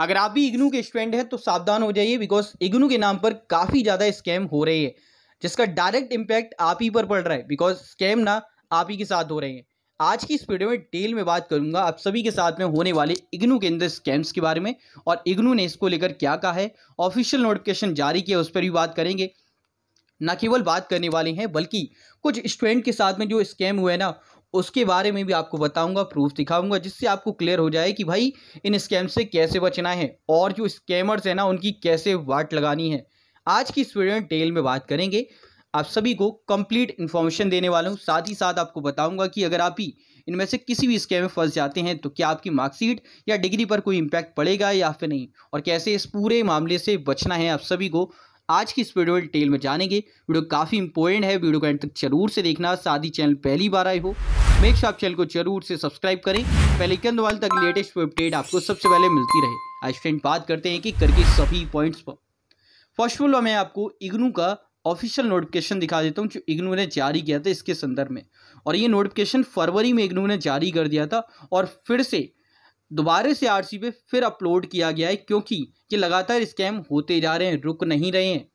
अगर आप भी इग्नू के स्टूडेंट हैं तो सावधान हो जाइए बिकॉज इग्नू के नाम पर काफ़ी ज़्यादा स्कैम हो रही है जिसका डायरेक्ट इम्पैक्ट आप ही पर पड़ रहा है बिकॉज स्कैम ना आप ही के साथ हो रहे हैं आज की इस वीडियो में डिटेल में बात करूंगा आप सभी के साथ में होने वाले इग्नू के अंदर स्कैम्स के बारे में और इग्नू ने इसको लेकर क्या कहा है ऑफिशियल नोटिफिकेशन जारी किया उस पर भी बात करेंगे न केवल बात करने वाले हैं बल्कि कुछ स्टूडेंट के साथ में जो स्कैम हुए ना उसके बारे में भी आपको बताऊंगा प्रूफ दिखाऊंगा जिससे आपको क्लियर हो जाए कि भाई इन स्कैम से कैसे बचना है और जो स्कैमर्स हैं ना उनकी कैसे वाट लगानी है आज की स्टूडेंट डेल डिटेल में बात करेंगे आप सभी को कंप्लीट इन्फॉर्मेशन देने वाला हूँ साथ ही साथ आपको बताऊंगा कि अगर आप ही इनमें से किसी भी स्कैम में फंस जाते हैं तो क्या आपकी मार्कशीट या डिग्री पर कोई इम्पैक्ट पड़ेगा या फिर नहीं और कैसे इस पूरे मामले से बचना है आप सभी को आज की इस वीडियो में डिटेल में जानेंगे वीडियो काफ़ी इंपॉर्टेंट है वीडियो को एंड तक जरूर से देखना साथ ही चैनल पहली बार आए हो मेक शॉप चैनल को जरूर से सब्सक्राइब करें पहले कंद वाल तक लेटेस्ट अपडेट आपको सबसे पहले मिलती रहे आज फ्रेंड बात करते हैं कि करके सभी पॉइंट्स पर फर्स्ट ऑफ ऑल मैं आपको इग्नू का ऑफिशियल नोटिफिकेशन दिखा देता हूँ जो इग्नू ने जारी किया था इसके संदर्भ में और ये नोटिफिकेशन फरवरी में इग्नू ने जारी कर दिया था और फिर से दोबारे से आर पे फिर अपलोड किया गया है क्योंकि ये लगातार स्कैम होते जा रहे हैं रुक नहीं रहे हैं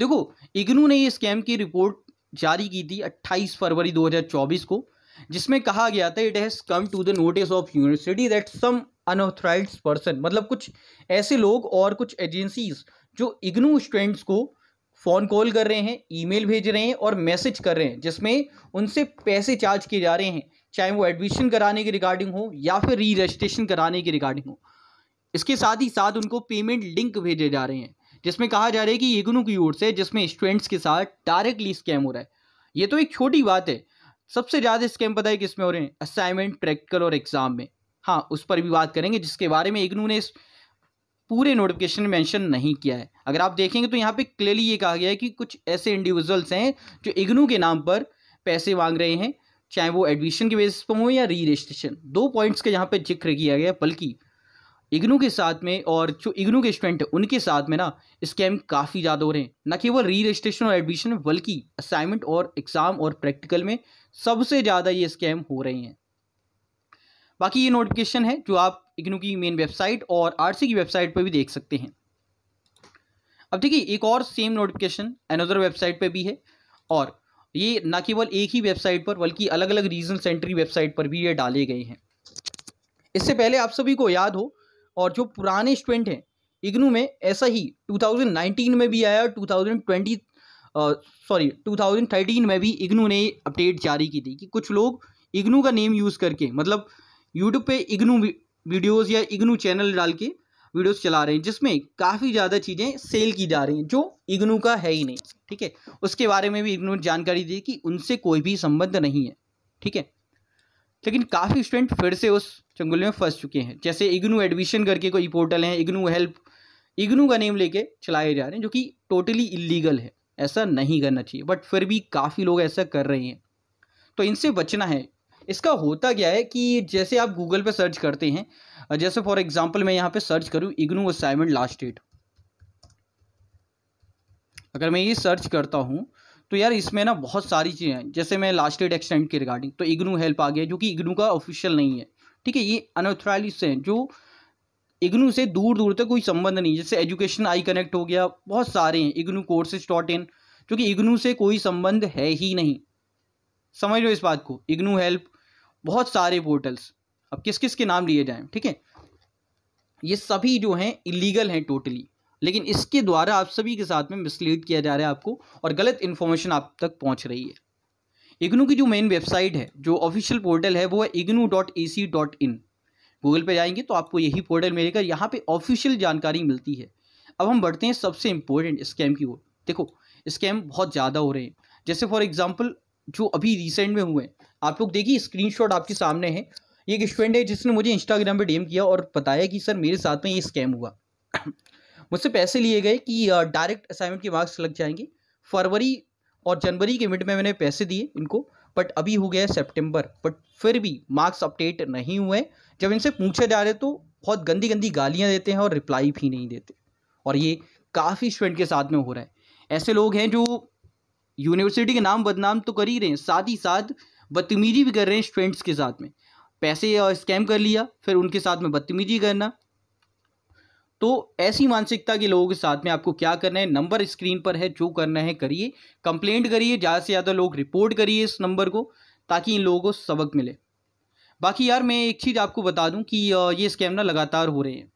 देखो इग्नू ने ये स्कैम की रिपोर्ट जारी की थी 28 फरवरी 2024 को जिसमें कहा गया था it has come to the notice of university that some unauthorise person मतलब कुछ ऐसे लोग और कुछ एजेंसीज जो इग्नू स्टूडेंट्स को फ़ोन कॉल कर रहे हैं ईमेल भेज रहे हैं और मैसेज कर रहे हैं जिसमें उनसे पैसे चार्ज किए जा रहे हैं चाहे वो एडमिशन कराने के रिगार्डिंग हो या फिर री रजिस्ट्रेशन कराने के रिगार्डिंग हो इसके साथ ही साथ उनको पेमेंट लिंक भेजे जा रहे हैं जिसमें कहा जा रहा है कि इग्नू की ओर से जिसमें स्टूडेंट्स के साथ डायरेक्टली स्कैम हो रहा है ये तो एक छोटी बात है सबसे ज़्यादा स्कैम पता है किसमें हो रहे हैं असाइनमेंट प्रैक्टिकल और एग्ज़ाम में हाँ उस पर भी बात करेंगे जिसके बारे में इग्नू ने इस पूरे नोटिफिकेशन मेंशन नहीं किया है अगर आप देखेंगे तो यहाँ पे क्लियरली ये कहा गया है कि कुछ ऐसे इंडिविजुअल्स हैं जो इग्नू के नाम पर पैसे मांग रहे हैं चाहे वो एडमिशन के बेसिस पर हो या री रजिस्ट्रेशन दो पॉइंट्स का यहाँ पे जिक्र किया गया बल्कि इग्नू के साथ में और जो इग्नू के स्टूडेंट हैं उनके साथ में ना स्कैम काफ़ी ज़्यादा हो रहे हैं न केवल री रजिस्ट्रेशन और एडमिशन में बल्कि असाइनमेंट और एग्ज़ाम और प्रैक्टिकल में सबसे ज़्यादा ये स्कैम हो रहे हैं बाकी ये नोटिफिकेशन है जो आप इग्नू की मेन वेबसाइट और आर की वेबसाइट पर भी देख सकते हैं अब देखिए एक और सेम नोटिफिकेशन अनदर वेबसाइट पर भी है और ये ना केवल एक ही वेबसाइट पर बल्कि अलग अलग रीजनल सेंट्री वेबसाइट पर भी ये डाले गए हैं इससे पहले आप सभी को याद हो और जो पुराने स्टूडेंट हैं इग्नू में ऐसा ही 2019 में भी आया और 2020 सॉरी uh, 2013 में भी इग्नू ने अपडेट जारी की थी कि कुछ लोग इग्नू का नेम यूज़ करके मतलब यूट्यूब पे इग्नू वीडियोज़ या इग्नू चैनल डाल के वीडियोस चला रहे हैं जिसमें काफ़ी ज़्यादा चीज़ें सेल की जा रही हैं जो इग्नू का है ही नहीं ठीक है उसके बारे में भी इग्नू ने जानकारी दी कि उनसे कोई भी संबंध नहीं है ठीक है लेकिन काफ़ी स्टूडेंट फिर से उस चंगुल में फंस चुके हैं जैसे इग्नू एडमिशन करके कोई पोर्टल है इग्नू हेल्प इग्नू का नेम लेके चलाए जा रहे हैं जो कि टोटली इलीगल है ऐसा नहीं करना चाहिए बट फिर भी काफ़ी लोग ऐसा कर रहे हैं तो इनसे बचना है इसका होता क्या है कि जैसे आप गूगल पे सर्च करते हैं जैसे फॉर एग्जांपल मैं यहाँ पे सर्च करूँ इग्नू असाइनमेंट लास्ट डेट अगर मैं ये सर्च करता हूँ तो यार इसमें ना बहुत सारी चीज़ें हैं जैसे मैं लास्ट डेट एक्सटेंड के रिगार्डिंग तो इग्नू हेल्प आ गया जो कि इग्नू का ऑफिशियल नहीं है ठीक है ये अनऑथराइज हैं जो इग्नू से दूर दूर तक कोई संबंध नहीं जैसे एजुकेशन आई कनेक्ट हो गया बहुत सारे हैं इग्नू कोर्सेज डॉट इन जो कि इग्नू से कोई संबंध है ही नहीं समझ लो इस बात को इग्नू हेल्प बहुत सारे पोर्टल्स अब किस किस के नाम लिए जाएँ ठीक है ये सभी जो हैं इलीगल हैं टोटली लेकिन इसके द्वारा आप सभी के साथ में मिसलीड किया जा रहा है आपको और गलत इन्फॉर्मेशन आप तक पहुंच रही है इग्नू की जो मेन वेबसाइट है जो ऑफिशियल पोर्टल है वो है IGNOU dot A C dot in Google पर जाएंगे तो आपको यही पोर्टल मिलेगा यहाँ पे ऑफिशियल जानकारी मिलती है अब हम बढ़ते हैं सबसे इम्पोर्टेंट स्कैम की ओर देखो स्कैम बहुत ज़्यादा हो रहे हैं जैसे फॉर एग्जाम्पल जो अभी रिसेंट में हुए हैं आप लोग देखिए स्क्रीनशॉट आपके सामने है एक स्टूडेंट है जिसने मुझे इंस्टाग्राम पे डीएम किया और बताया कि सर मेरे साथ में ये स्कैम हुआ मुझसे पैसे लिए गए कि डायरेक्ट असाइनमेंट के मार्क्स लग जाएंगे फरवरी और जनवरी के मिड में मैंने पैसे दिए इनको बट अभी हो गया है सेप्टेम्बर बट फिर भी मार्क्स अपडेट नहीं हुए जब इनसे पूछे जा रहे तो बहुत गंदी गंदी गालियाँ देते हैं और रिप्लाई भी नहीं देते और ये काफ़ी स्टूडेंट के साथ में हो रहा है ऐसे लोग हैं जो यूनिवर्सिटी के नाम बदनाम तो कर ही रहे हैं साथ ही साथ बदतमीजी भी कर रहे हैं स्टूडेंट्स के साथ में पैसे और स्कैम कर लिया फिर उनके साथ में बदतमीजी करना तो ऐसी मानसिकता के लोगों के साथ में आपको क्या करना है नंबर स्क्रीन पर है जो करना है करिए कंप्लेंट करिए ज़्यादा से ज़्यादा लोग रिपोर्ट करिए इस नंबर को ताकि इन लोगों को सबक मिले बाकी यार मैं एक चीज़ आपको बता दूं कि ये स्कैम ना लगातार हो रहे हैं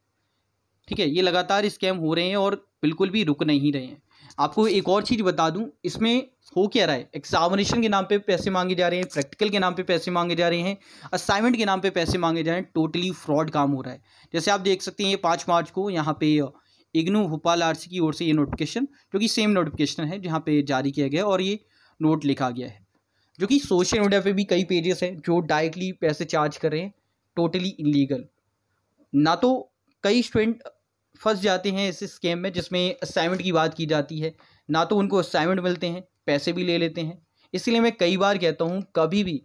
ठीक है ये लगातार स्कैम हो रहे हैं और बिल्कुल भी रुक नहीं रहे हैं आपको एक और चीज़ बता दूं इसमें हो क्या रहा है एग्जामिनेशन के नाम पे पैसे मांगे जा रहे हैं प्रैक्टिकल के नाम पे पैसे मांगे जा रहे हैं असाइनमेंट के नाम पे पैसे मांगे जा रहे हैं टोटली फ्रॉड काम हो रहा है जैसे आप देख सकते हैं ये पाँच मार्च को यहाँ पे इग्नू भोपाल आर की ओर से ये नोटिफिकेशन जो कि सेम नोटिफिकेशन है जहाँ पर जारी किया गया और ये नोट लिखा गया है जो कि सोशल मीडिया पर भी कई पेजेस हैं जो डायरेक्टली पैसे चार्ज कर रहे हैं टोटली इलीगल ना तो कई स्टूडेंट फंस जाते हैं इस स्कैम में जिसमें असाइनमेंट की बात की जाती है ना तो उनको असाइनमेंट मिलते हैं पैसे भी ले लेते हैं इसलिए मैं कई बार कहता हूँ कभी भी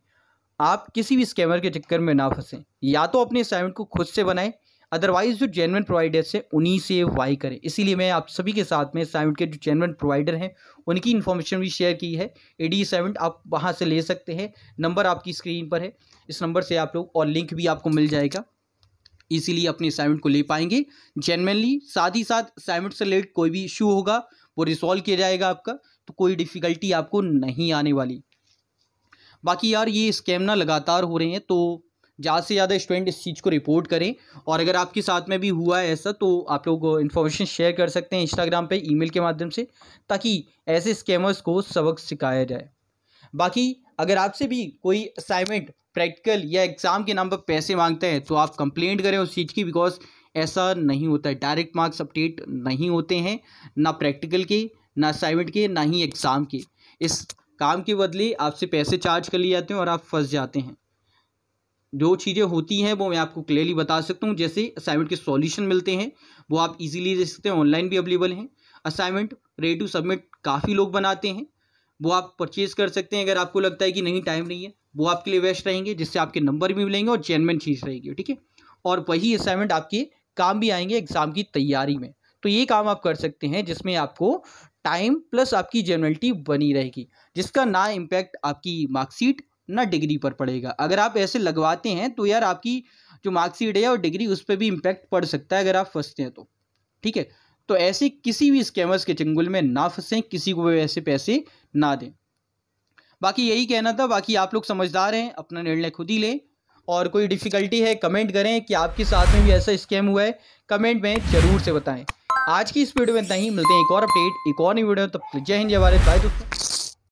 आप किसी भी स्कैमर के चक्कर में ना फंसें या तो अपने असाइनमेंट को खुद से बनाएं अदरवाइज़ जो जेनवन प्रोवाइडर्स हैं उन्हीं से वाई करें इसीलिए मैं आप सभी के साथ में असाइनमेंट के जो जेनवन प्रोवाइडर हैं उनकी इन्फॉर्मेशन भी शेयर की है ए डी असाइनमेंट आप वहाँ से ले सकते हैं नंबर आपकी स्क्रीन पर है इस नंबर से आप लोग और लिंक भी आपको मिल जाएगा इजीली अपने असाइनमेंट को ले पाएंगे जेनवनली साथ ही साथ असाइनमेंट से रिलेटेड कोई भी इशू होगा वो रिसॉल्व किया जाएगा आपका तो कोई डिफ़िकल्टी आपको नहीं आने वाली बाकी यार ये स्कैम ना लगातार हो रहे हैं तो ज़्यादा से ज़्यादा स्टूडेंट इस चीज़ को रिपोर्ट करें और अगर आपके साथ में भी हुआ है ऐसा तो आप लोग इन्फॉर्मेशन शेयर कर सकते हैं इंस्टाग्राम पे ईमेल के माध्यम से ताकि ऐसे स्कैमर्स को सबक सिखाया जाए बाकी अगर आपसे भी कोई असाइनमेंट प्रैक्टिकल या एग्ज़ाम के नाम पर पैसे मांगते हैं तो आप कंप्लेंट करें उस चीज़ की बिकॉज ऐसा नहीं होता है डायरेक्ट मार्क्स अपडेट नहीं होते हैं ना प्रैक्टिकल के ना असाइनमेंट के ना ही एग्ज़ाम के इस काम के बदले आपसे पैसे चार्ज कर लिए जाते हैं और आप फंस जाते हैं जो चीज़ें होती हैं वो मैं आपको क्लियरली बता सकता हूँ जैसे असाइनमेंट के सॉल्यूशन मिलते हैं वो आप इजीली दे सकते हैं ऑनलाइन भी अवेलेबल हैं असाइनमेंट रेडी टू सबमिट काफ़ी लोग बनाते हैं वो आप परचेज़ कर सकते हैं अगर आपको लगता है कि नहीं टाइम नहीं है वो आपके लिए बेस्ट रहेंगे जिससे आपके नंबर भी मिलेंगे और जेनमेन चीज़ रहेगी ठीक है और वही असाइनमेंट आपके काम भी आएंगे एग्ज़ाम की तैयारी में तो ये काम आप कर सकते हैं जिसमें आपको टाइम प्लस आपकी जेनरलिटी बनी रहेगी जिसका ना इम्पैक्ट आपकी मार्कशीट ना डिग्री पर पड़ेगा अगर आप ऐसे लगवाते हैं तो यार आपकी जो मार्कशीट है और डिग्री उस पर भी इम्पैक्ट पड़ सकता है अगर आप फंसते हैं तो ठीक है तो ऐसे किसी भी स्कैमर्स के चंगुल में ना फंसें किसी को भी ऐसे पैसे ना दें बाकी यही कहना था बाकी आप लोग समझदार हैं अपना निर्णय खुद ही लें और कोई डिफ़िकल्टी है कमेंट करें कि आपके साथ में भी ऐसा स्कैम हुआ है कमेंट में ज़रूर से बताएं आज की इस वीडियो में इतना ही मिलते हैं एक और अपडेट एक और नई वीडियो तब तो जय हिंद जय भारत बाय दोस्तों